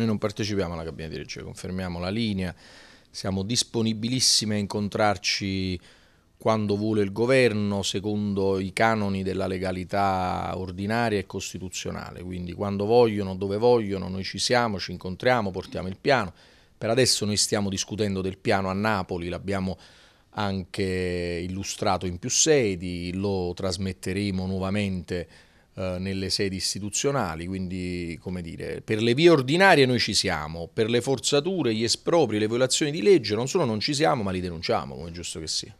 Noi non partecipiamo alla cabina di regia, confermiamo la linea, siamo disponibilissimi a incontrarci quando vuole il governo, secondo i canoni della legalità ordinaria e costituzionale. Quindi quando vogliono, dove vogliono, noi ci siamo, ci incontriamo, portiamo il piano. Per adesso noi stiamo discutendo del piano a Napoli, l'abbiamo anche illustrato in più sedi, lo trasmetteremo nuovamente eh, nelle sedi istituzionali, quindi come dire, per le vie ordinarie noi ci siamo, per le forzature, gli espropri, le violazioni di legge non solo non ci siamo, ma li denunciamo, come è giusto che sia.